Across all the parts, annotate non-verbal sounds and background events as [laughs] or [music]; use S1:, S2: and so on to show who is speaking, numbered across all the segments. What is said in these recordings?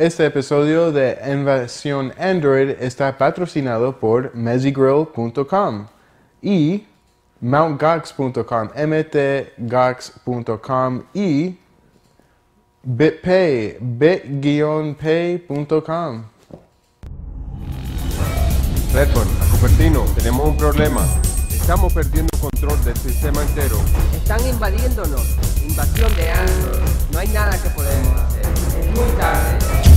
S1: Este episodio de Invasión Android está patrocinado por mezigrill.com y mountgox.com, mtgox.com y bitpay, bit-pay.com. Redford, Cupertino, tenemos un problema. Estamos perdiendo control del sistema entero. Están invadiéndonos. Invasión de Android. No hay nada que podemos hacer. Es muy tarde.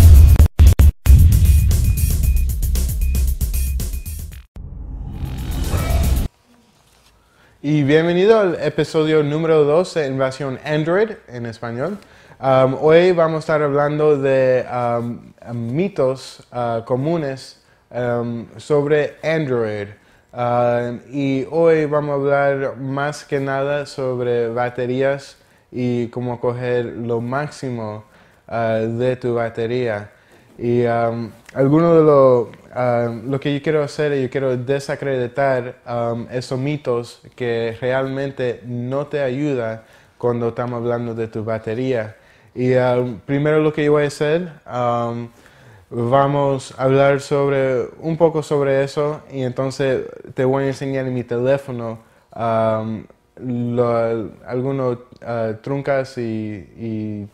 S1: Y bienvenido al episodio número 2 de Invasión Android en español. Um, hoy vamos a estar hablando de um, mitos uh, comunes um, sobre Android. Uh, y hoy vamos a hablar más que nada sobre baterías y cómo coger lo máximo uh, de tu batería. Y algunos de los Um, lo que yo quiero hacer es yo quiero desacreditar um, esos mitos que realmente no te ayudan cuando estamos hablando de tu batería. Y um, primero lo que yo voy a hacer, vamos a hablar sobre un poco sobre eso y entonces te voy a enseñar en mi teléfono lo, algunos uh, truncas y, y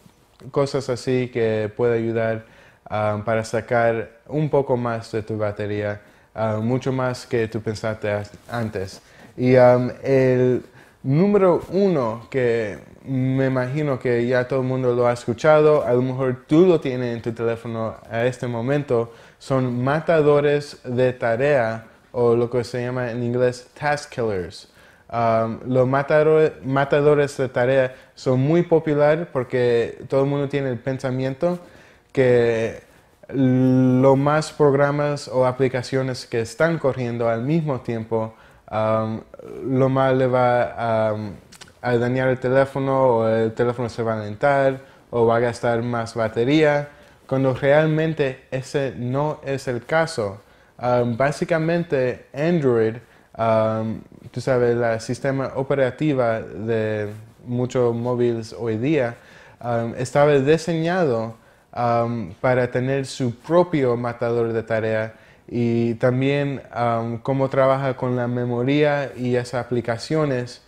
S1: cosas así que puede ayudar Um, para sacar un poco más de tu batería, um, mucho más que tú pensaste antes. Y um, el número uno que me imagino que ya todo el mundo lo ha escuchado, a lo mejor tú lo tienes en tu teléfono a este momento, son matadores de tarea o lo que se llama en inglés task killers. los matadores, matadores de tarea son muy populares porque todo el mundo tiene el pensamiento que lo más programas o aplicaciones que están corriendo al mismo tiempo, um, lo más le va um, a, dañar el teléfono o el teléfono se va a alentar o va a gastar más batería, cuando realmente ese no es el caso. Um, básicamente Android, tú sabes, el sistema operativo de muchos móviles hoy día, estaba diseñado para tener su propio matador de tarea y también cómo trabaja con la memoria y esas aplicaciones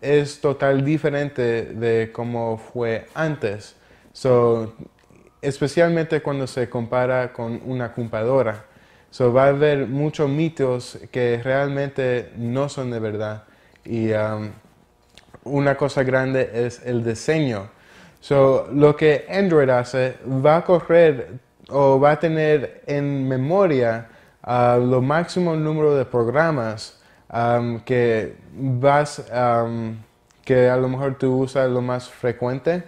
S1: es total diferente de cómo fue antes. So, especialmente cuando se compara con una computadora. So, va a haber muchos mitos que realmente no son de verdad. Y una cosa grande es el diseño. So, lo que Android hace va a correr o va a tener en memoria uh, lo máximo número de programas que vas que a lo mejor tú usas lo más frecuente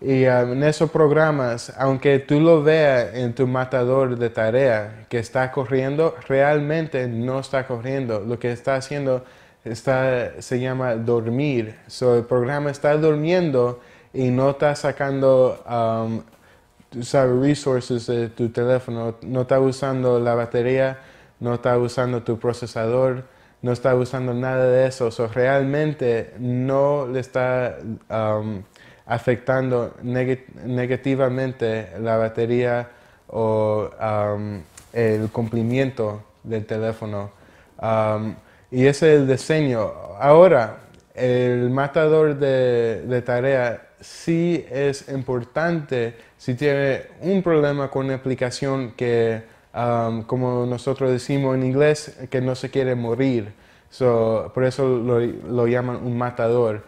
S1: y en esos programas, aunque tú lo veas en tu matador de tarea que está corriendo, realmente no está corriendo. Lo que está haciendo está, se llama dormir. So, el programa está durmiendo y no está sacando um, resources de tu teléfono, no está usando la batería, no está usando tu procesador, no está usando nada de eso. realmente no le está um, afectando negativamente la batería o um, el cumplimiento del teléfono. y ese es el diseño. Ahora, el matador de, de tarea sí es importante si tiene un problema con una aplicación que, um, como nosotros decimos en inglés, que no se quiere morir. por eso lo, llaman un matador.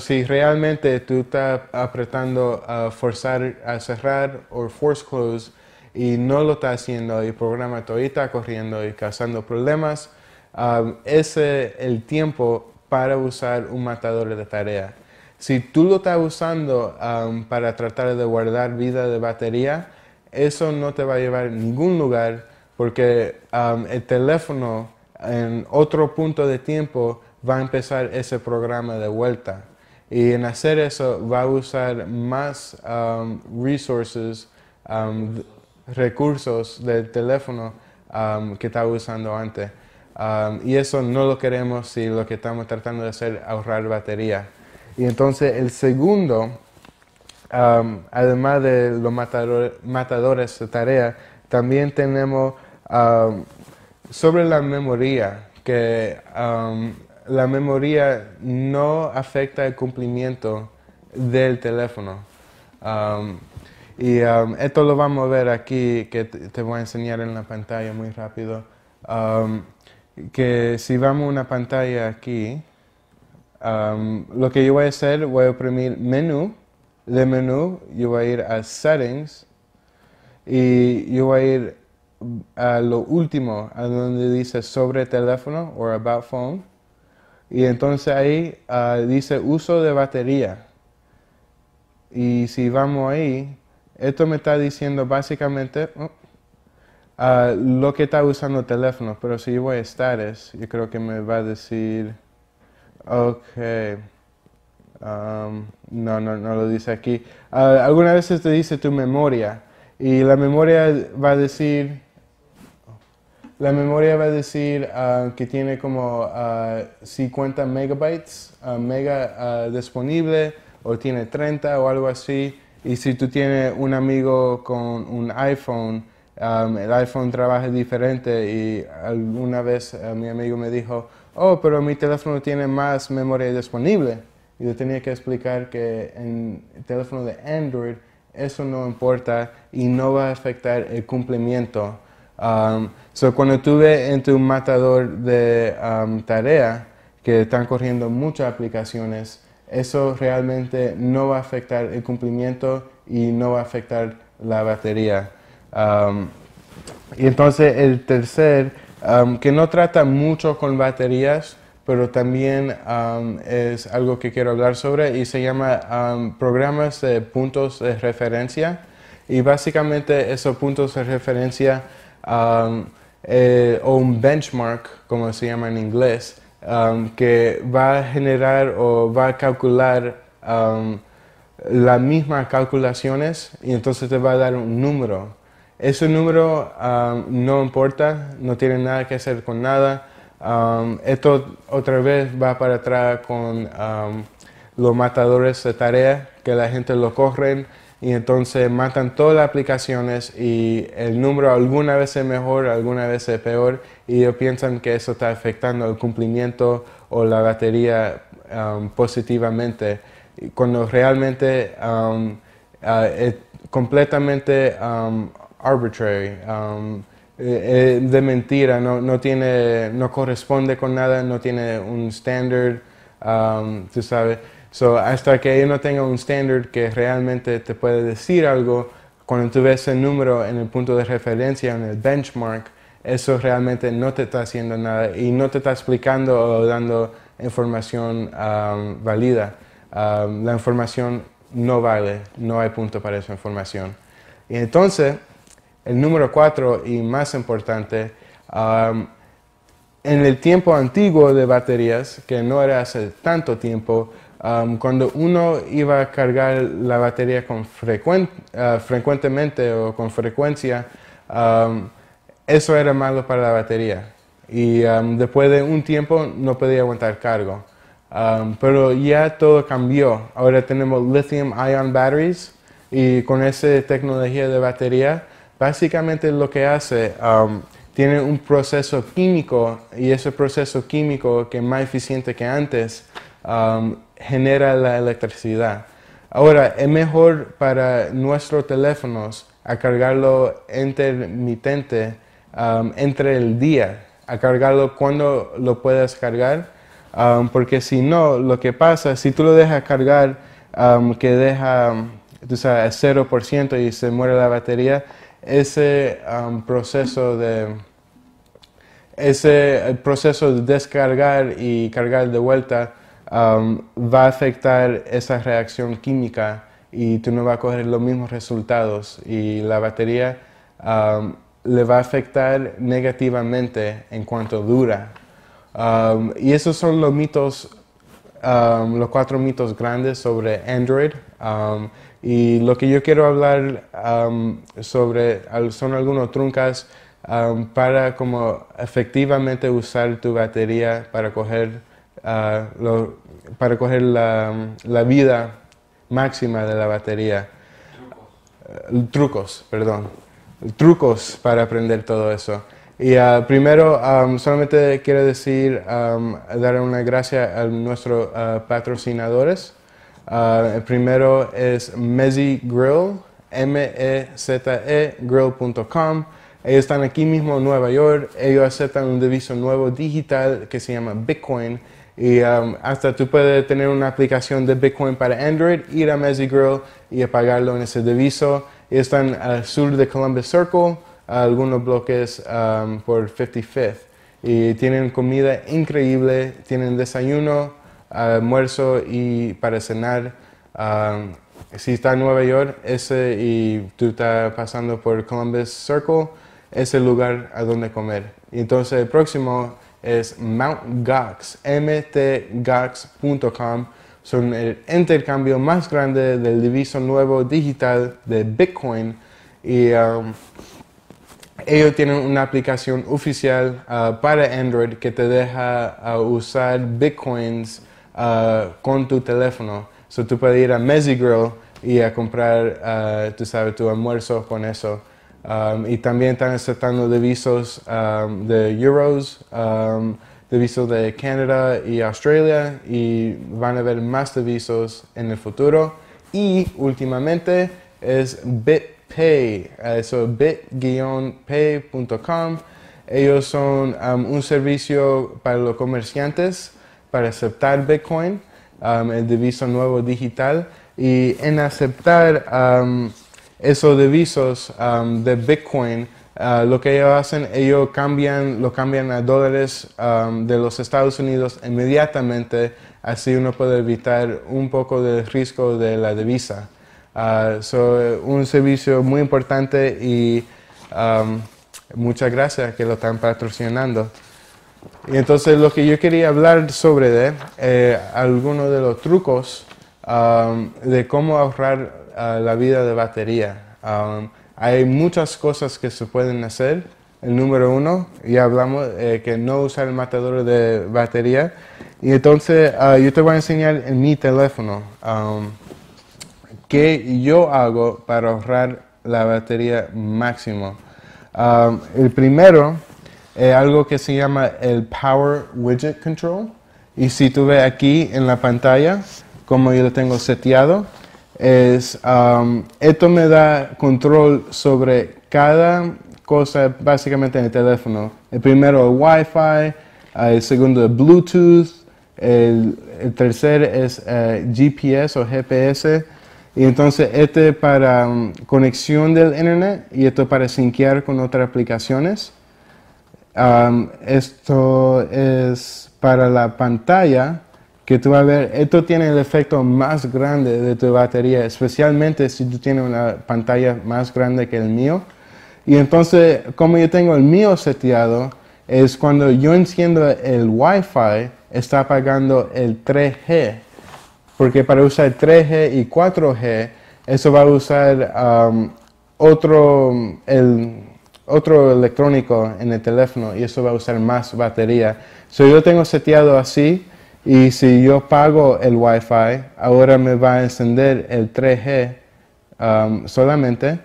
S1: si realmente tú estás apretando a forzar a cerrar o force close y no lo está haciendo y el programa todavía está corriendo y causando problemas, um, ese es el tiempo para usar un matador de tarea. Si tú lo estás usando um, para tratar de guardar vida de batería, eso no te va a llevar a ningún lugar porque um, el teléfono en otro punto de tiempo va a empezar ese programa de vuelta. Y en hacer eso va a usar más um, recursos del teléfono que estaba usando antes. y eso no lo queremos si lo que estamos tratando de hacer es ahorrar batería. Y entonces el segundo, además de los matadores de tarea, también tenemos sobre la memoria, que la memoria no afecta el cumplimiento del teléfono. y esto lo vamos a ver aquí, que te voy a enseñar en la pantalla muy rápido. que si vamos a una pantalla aquí, lo que yo voy a hacer, voy a oprimir menú. De menú, yo voy a ir a settings y yo voy a ir a lo último, a donde dice sobre teléfono o about phone. Y entonces ahí ah, dice uso de batería. Y si vamos ahí, esto me está diciendo básicamente oh, ah, lo que está usando el teléfono. Pero si yo voy a status, yo creo que me va a decir... Ok. no, no, no lo dice aquí. Ah, algunas veces te dice tu memoria y la memoria va a decir, la memoria va a decir ah, que tiene como 50 ah, megabytes, mega disponible o tiene 30 o algo así. Y si tú tienes un amigo con un iPhone, el iPhone trabaja diferente y alguna vez mi amigo me dijo, oh, pero mi teléfono tiene más memoria disponible. Y le tenía que explicar que en el teléfono de Android eso no importa y no va a afectar el cumplimiento. Um, so cuando tuve en tu matador de um, tarea, que están corriendo muchas aplicaciones, eso realmente no va a afectar el cumplimiento y no va a afectar la batería. Um, y entonces el tercer que no trata mucho con baterías, pero también es algo que quiero hablar sobre y se llama programas de puntos de referencia. Y básicamente esos puntos de referencia eh, o un benchmark, como se llama en inglés, que va a generar o va a calcular las mismas calculaciones y entonces te va a dar un número ese número um, no importa, no tiene nada que hacer con nada. Um, esto otra vez va para atrás con um, los matadores de tarea, que la gente lo corren y entonces matan todas las aplicaciones y el número alguna vez es mejor, alguna vez es peor y ellos piensan que eso está afectando el cumplimiento o la batería positivamente, cuando realmente ah, es completamente arbitrary, um, eh, eh, de mentira, no, tiene, no corresponde con nada, no tiene un estándar, um, tú sabes. So, hasta que yo no tenga un estándar que realmente te puede decir algo, cuando tú ves el número en el punto de referencia, en el benchmark, eso realmente no te está haciendo nada y no te está explicando o dando información um, válida. la información no vale, no hay punto para esa información. Y entonces, el número cuatro y más importante, en el tiempo antiguo de baterías, que no era hace tanto tiempo, cuando uno iba a cargar la batería con ah, frecuentemente o con frecuencia, eso era malo para la batería. Y después de un tiempo no podía aguantar cargo. pero ya todo cambió. Ahora tenemos lithium ion batteries y con esa tecnología de batería Básicamente lo que hace, um, tiene un proceso químico y ese proceso químico que es más eficiente que antes um, genera la electricidad. Ahora, es mejor para nuestros teléfonos a cargarlo intermitente um, entre el día, a cargarlo cuando lo puedas cargar, porque si no, lo que pasa, si tú lo dejas cargar, que deja tú sabes, 0% y se muere la batería, ese um, proceso de ese el proceso de descargar y cargar de vuelta um, va a afectar esa reacción química y tú no vas a coger los mismos resultados y la batería um, le va a afectar negativamente en cuanto dura. y esos son los mitos, los cuatro mitos grandes sobre Android. Y lo que yo quiero hablar sobre son algunos truncas para como efectivamente usar tu batería para coger, ah, para coger la, vida máxima de la batería. Trucos, eh, trucos perdón. Trucos para aprender todo eso. Y ah, primero, solamente quiero decir, dar una gracia a nuestros ah, patrocinadores. Ah, el primero es Mezze Grill, M-E-Z-E, grill.com. Ellos están aquí mismo en Nueva York. Ellos aceptan un deviso nuevo digital que se llama Bitcoin. Y um, hasta tú puedes tener una aplicación de Bitcoin para Android, ir a Mezze Grill y pagarlo en ese deviso. están al sur de Columbus Circle, algunos bloques um, por 55th. Y tienen comida increíble, tienen desayuno, almuerzo y para cenar. Um, si está en Nueva York, ese y tú estás pasando por Columbus Circle, es el lugar a donde comer. entonces el próximo es Mount Gox, mtgox.com. Son el intercambio más grande del diviso nuevo digital de Bitcoin. Y um, ellos tienen una aplicación oficial uh, para Android que te deja uh, usar Bitcoins eh, con tu teléfono. So tú puedes ir a Mezzi Grill y a comprar, eh, tú sabes, tu almuerzo con eso. Um, y también están aceptando divisos um, de euros, um, divisos de Canadá y Australia y van a haber más divisos en el futuro. Y últimamente es BitPay, eso eh, bit-pay.com. Ellos son um, un servicio para los comerciantes para aceptar Bitcoin, um, el diviso nuevo digital, y en aceptar um, esos divisos um, de Bitcoin, uh, lo que ellos hacen, ellos cambian, lo cambian a dólares de los Estados Unidos inmediatamente, así uno puede evitar un poco del riesgo de la divisa. es uh, un servicio muy importante y muchas gracias que lo están patrocinando. Y entonces lo que yo quería hablar sobre de, eh, algunos de los trucos um, de cómo ahorrar uh, la vida de batería. Um, hay muchas cosas que se pueden hacer. El número uno, ya hablamos, eh, que no usar el matador de batería. Y entonces uh, yo te voy a enseñar en mi teléfono um, qué yo hago para ahorrar la batería máximo. el primero eh, algo que se llama el Power Widget Control. Y si tú ves aquí en la pantalla, como yo lo tengo seteado, es, um, esto me da control sobre cada cosa básicamente en el teléfono. El primero el Wi-Fi, ah, el segundo el Bluetooth, el, el tercer es eh, GPS o GPS. Y entonces este para um, conexión del internet y esto para sinquear con otras aplicaciones esto es para la pantalla que tú vas a ver. Esto tiene el efecto más grande de tu batería, especialmente si tú tienes una pantalla más grande que el mío. Y entonces, como yo tengo el mío seteado, es cuando yo enciendo el Wi-Fi, está apagando el 3G. Porque para usar 3G y 4G, eso va a usar otro, el, otro electrónico en el teléfono y eso va a usar más batería. Si yo tengo seteado así y si yo pago el Wi-Fi, ahora me va a encender el 3G um, solamente.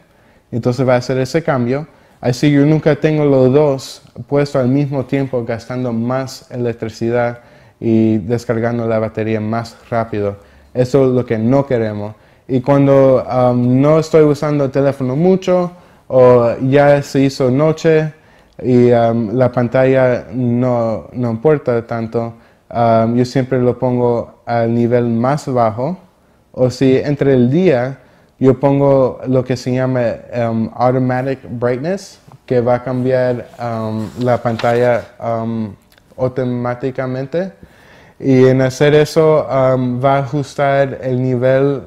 S1: Entonces va a hacer ese cambio. Así yo nunca tengo los dos puestos al mismo tiempo gastando más electricidad y descargando la batería más rápido. Eso es lo que no queremos. Y cuando um, no estoy usando el teléfono mucho, o ya se hizo noche y um, la pantalla no, no importa tanto, um, yo siempre lo pongo al nivel más bajo. O si entre el día, yo pongo lo que se llama um, Automatic Brightness, que va a cambiar la pantalla automáticamente. Y en hacer eso va a ajustar el nivel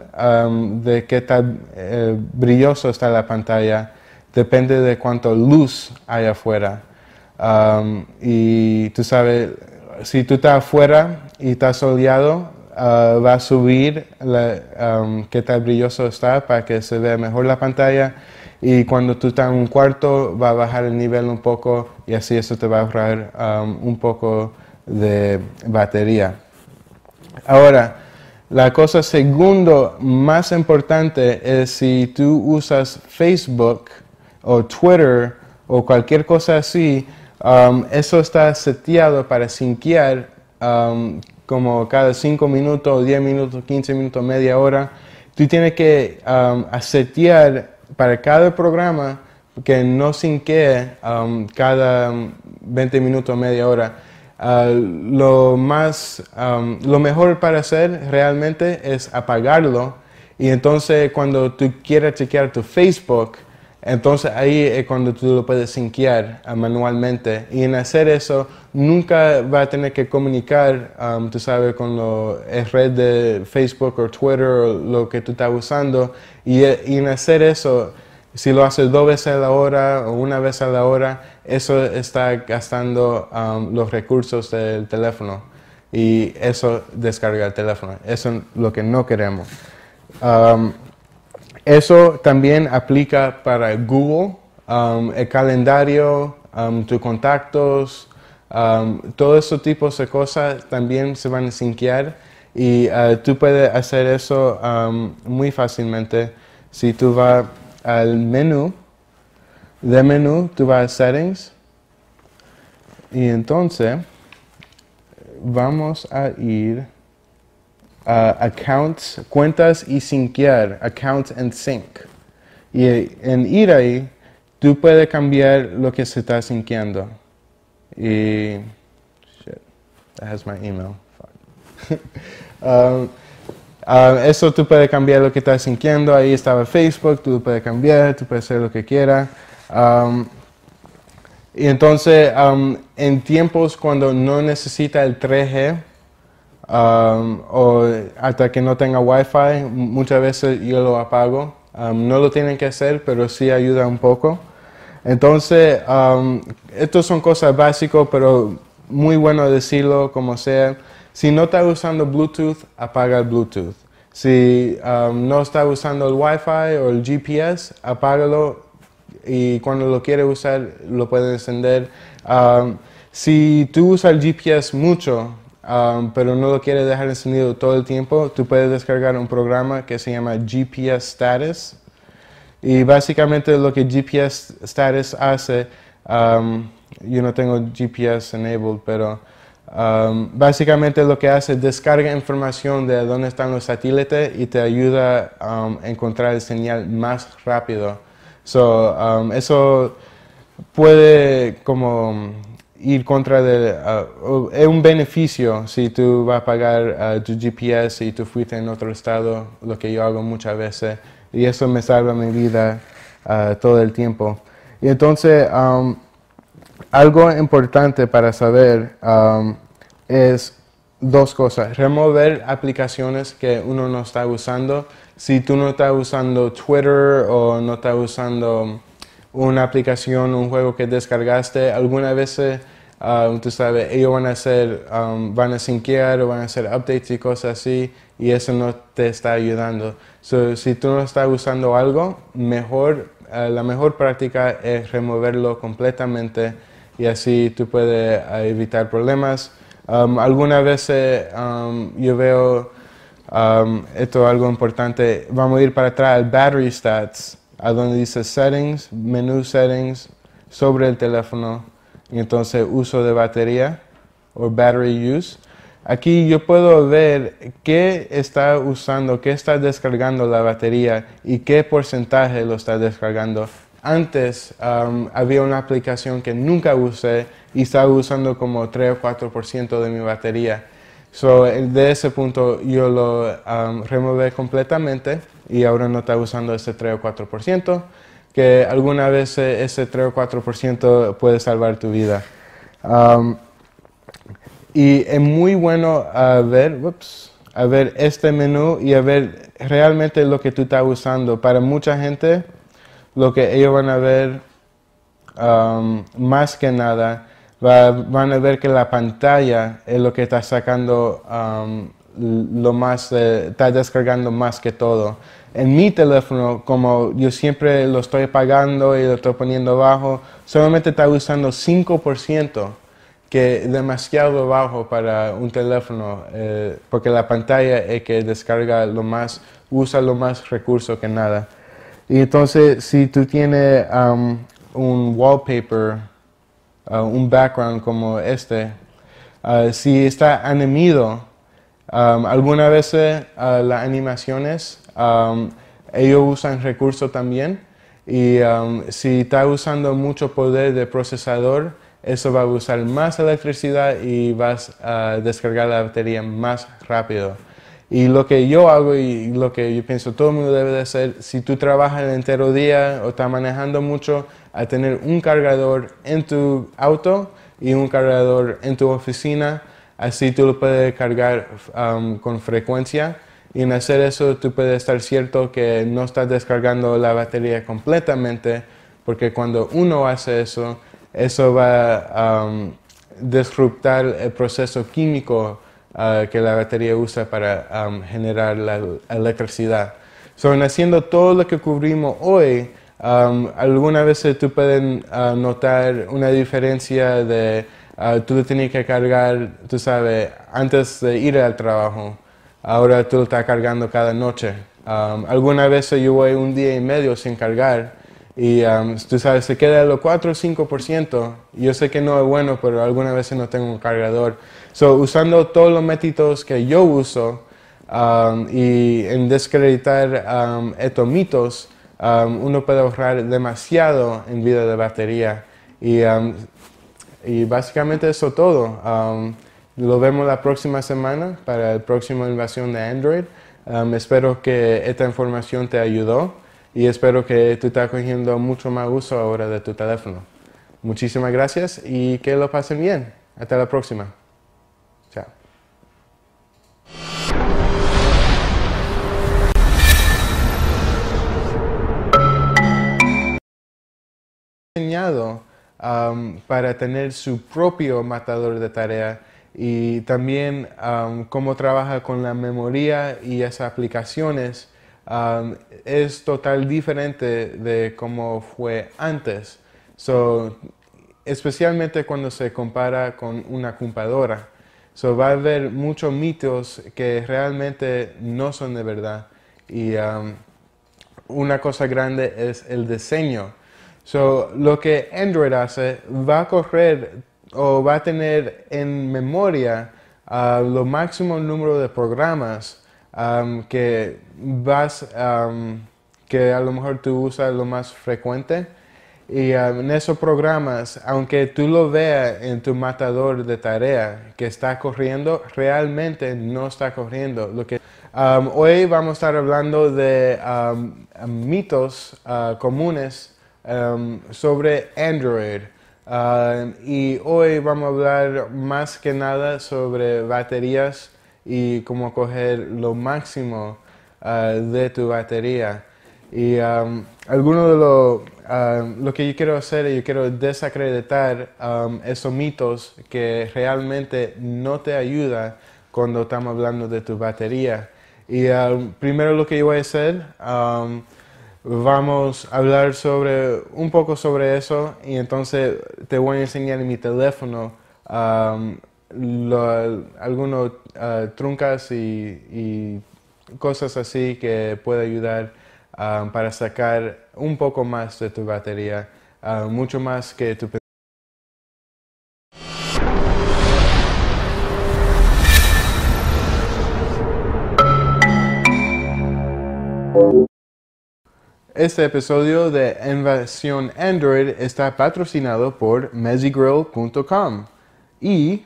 S1: de qué tan eh, brilloso está la pantalla depende de cuánta luz hay afuera. Um, y tú sabes, si tú estás afuera y estás soleado, uh, va a subir um, qué tan brilloso está para que se vea mejor la pantalla. Y cuando tú estás en un cuarto, va a bajar el nivel un poco y así eso te va a ahorrar um, un poco de batería. Ahora, la cosa segundo más importante es si tú usas Facebook o Twitter o cualquier cosa así, um, eso está seteado para sinquear um, como cada 5 minutos, 10 minutos, 15 minutos, media hora. Tú tienes que um, setear para cada programa que no sinquee cada 20 minutos, media hora. Uh, lo, más, lo mejor para hacer realmente es apagarlo y entonces cuando tú quieras chequear tu Facebook, entonces ahí es cuando tú lo puedes sinquear ah, manualmente. Y en hacer eso, nunca va a tener que comunicar, tú sabes, con la red de Facebook o Twitter o lo que tú estás usando. Y, en hacer eso, si lo haces dos veces a la hora o una vez a la hora, eso está gastando los recursos del teléfono. Y eso descarga el teléfono. Eso es lo que no queremos. Eso también aplica para Google, um, el calendario, um, tus contactos, um, todo todos esos tipos de cosas también se van a sinquear y uh, tú puedes hacer eso muy fácilmente. Si tú vas al menú, de menú, tú vas a settings y entonces vamos a ir Uh, accounts, cuentas y sinquear, accounts and sync. Y en ir ahí, tú puedes cambiar lo que se está sinqueando. Y, shit, that has my email, fuck. [laughs] Um, uh, eso tú puedes cambiar lo que estás sintiendo. Ahí estaba Facebook, tú puedes cambiar, tú puedes hacer lo que quieras. Um, y entonces, um, en tiempos cuando no necesita el 3G, Um, o hasta que no tenga wifi, muchas veces yo lo apago. Um, no lo tienen que hacer, pero sí ayuda un poco. Entonces, um, estos son cosas básicas, pero muy bueno decirlo como sea. Si no está usando Bluetooth, apaga el Bluetooth. Si no está usando el Wi-Fi o el GPS, apágalo y cuando lo quiere usar, lo puede encender. si tú usas el GPS mucho, Um, pero no lo quieres dejar encendido todo el tiempo, tú puedes descargar un programa que se llama GPS Status. Y básicamente lo que GPS Status hace, um, yo no tengo GPS enabled, pero um, básicamente lo que hace es descarga información de dónde están los satélites y te ayuda a encontrar el señal más rápido. eso puede como ir contra de, uh, uh, es un beneficio si tú vas a pagar uh, tu GPS y tú fuiste en otro estado, lo que yo hago muchas veces, y eso me salva mi vida todo el tiempo. Y entonces, um, algo importante para saber um, es dos cosas, remover aplicaciones que uno no está usando. Si tú no estás usando Twitter o no estás usando una aplicación, un juego que descargaste, alguna vez eh, ah, tú sabes, ellos van a hacer, um, van a sinquear o van a hacer updates y cosas así, y eso no te está ayudando. si tú no estás usando algo, mejor, ah, la mejor práctica es removerlo completamente y así tú puedes ah, evitar problemas. Um, algunas veces eh, um, yo veo, esto algo importante, vamos a ir para atrás al battery stats a donde dice settings, menú settings, sobre el teléfono, y entonces uso de batería o battery use. Aquí yo puedo ver qué está usando, qué está descargando la batería y qué porcentaje lo está descargando. Antes um, había una aplicación que nunca usé y estaba usando como 3 o 4% de mi batería. So, de ese punto yo lo um, remové completamente y ahora no está usando ese 3 o 4%, que alguna vez e, ese 3 o 4% puede salvar tu vida. y es muy bueno a ver, a ver este menú y a ver realmente lo que tú estás usando. Para mucha gente, lo que ellos van a ver más que nada, van a ver que la pantalla es lo que está sacando lo más, eh, está descargando más que todo en mi teléfono, como yo siempre lo estoy pagando y lo estoy poniendo bajo, solamente está usando 5%, que es demasiado bajo para un teléfono, eh, porque la pantalla es que descarga lo más, usa lo más recurso que nada. Y entonces, si tú tienes um, un wallpaper, uh, un background como este, uh, si está animado, ¿alguna um, algunas veces uh, las animaciones Um, ellos usan recursos también y um, si estás usando mucho poder de procesador, eso va a usar más electricidad y vas a descargar la batería más rápido. Y lo que yo hago y lo que yo pienso todo el mundo debe de hacer, si tú trabajas el entero día o estás manejando mucho, a tener un cargador en tu auto y un cargador en tu oficina, así tú lo puedes cargar um, con frecuencia y en hacer eso tú puedes estar cierto que no estás descargando la batería completamente, porque cuando uno hace eso, eso va a um, disruptar el proceso químico uh, que la batería usa para um, generar la electricidad. So, en haciendo todo lo que cubrimos hoy, um, algunas veces tú puedes uh, notar una diferencia de uh, tú lo tienes que cargar, tú sabes, antes de ir al trabajo ahora tú lo estás cargando cada noche. Um, alguna vez yo voy un día y medio sin cargar y um, tú sabes, se queda los 4 o 5%. Yo sé que no es bueno, pero alguna vez no tengo un cargador. usando todos los métodos que yo uso um, y en descreditar estos mitos, uno puede ahorrar demasiado en vida de batería. Y, y básicamente eso todo. Lo vemos la próxima semana para la próxima invasión de Android. Um, espero que esta información te ayudó y espero que tú estás cogiendo mucho más uso ahora de tu teléfono. Muchísimas gracias y que lo pasen bien. Hasta la próxima. Chao. diseñado um, para tener su propio matador de tareas y también um, cómo trabaja con la memoria y esas aplicaciones um, es total diferente de cómo fue antes. So, especialmente cuando se compara con una computadora. So, va a haber muchos mitos que realmente no son de verdad. Y um, una cosa grande es el diseño. So, lo que Android hace va a correr o va a tener en memoria lo máximo número de programas que vas que a lo mejor tú usas lo más frecuente y en esos programas aunque tú lo veas en tu matador de tarea que está corriendo realmente no está corriendo lo que hoy vamos a estar hablando de mitos ah, comunes sobre Android y hoy vamos a hablar más que nada sobre baterías y cómo coger lo máximo ah, de tu batería. Y um, alguno de lo, lo, que yo quiero hacer, yo quiero desacreditar esos mitos que realmente no te ayudan cuando estamos hablando de tu batería. Y primero lo que yo voy a hacer vamos a hablar sobre un poco sobre eso y entonces te voy a enseñar en mi teléfono algunos ah, truncas y, cosas así que puede ayudar para sacar un poco más de tu batería, ah, mucho más que tu Este episodio de Invasión Android está patrocinado por mezigrill.com y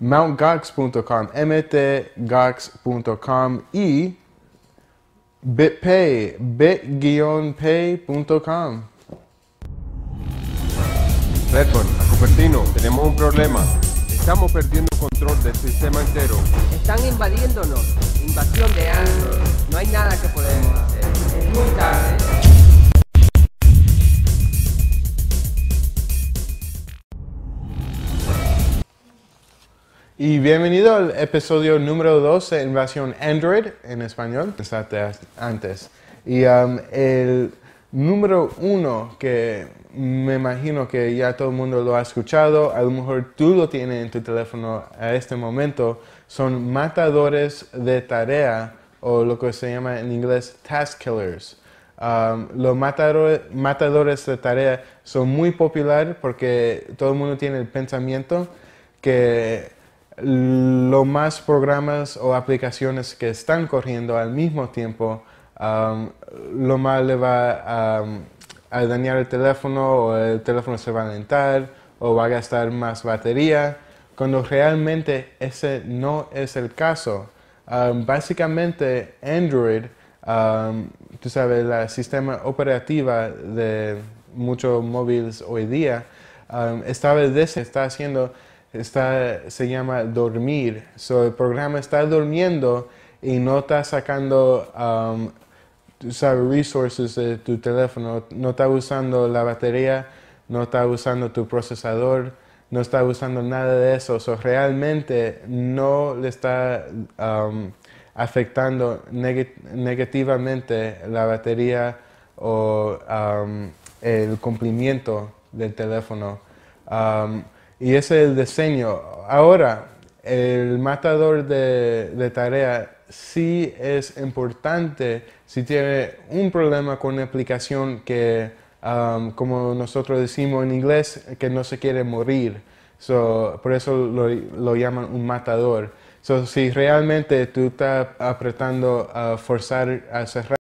S1: mountgox.com, mtgox.com y bitpay, bit-pay.com. Redford, a Cupertino, tenemos un problema. Estamos perdiendo control del sistema entero. Están invadiéndonos. Invasión de Android. No hay nada que podemos hacer. Es muy tarde. Y bienvenido al episodio número 2 de Invasión Android en español, antes. Y um, el número uno que me imagino que ya todo el mundo lo ha escuchado, a lo mejor tú lo tienes en tu teléfono a este momento, son matadores de tarea o lo que se llama en inglés task killers. Um, los matadores de tarea son muy populares porque todo el mundo tiene el pensamiento que lo más programas o aplicaciones que están corriendo al mismo tiempo, lo más le va a, dañar el teléfono o el teléfono se va a alentar o va a gastar más batería, cuando realmente ese no es el caso. básicamente Android, tú sabes, el sistema operativo de muchos móviles hoy día, esta vez está haciendo está, se llama Dormir. So, el programa está durmiendo y no está sacando um, resources de tu teléfono, no está usando la batería, no está usando tu procesador, no está usando nada de eso. realmente no le está um, afectando negativamente la batería o um, el cumplimiento del teléfono. Um, y ese es el diseño. Ahora, el matador de, tarea sí es importante si tiene un problema con la aplicación que, um, como nosotros decimos en inglés, que no se quiere morir. So, por eso lo, llaman un matador. So, si realmente tú estás apretando a forzar a cerrar,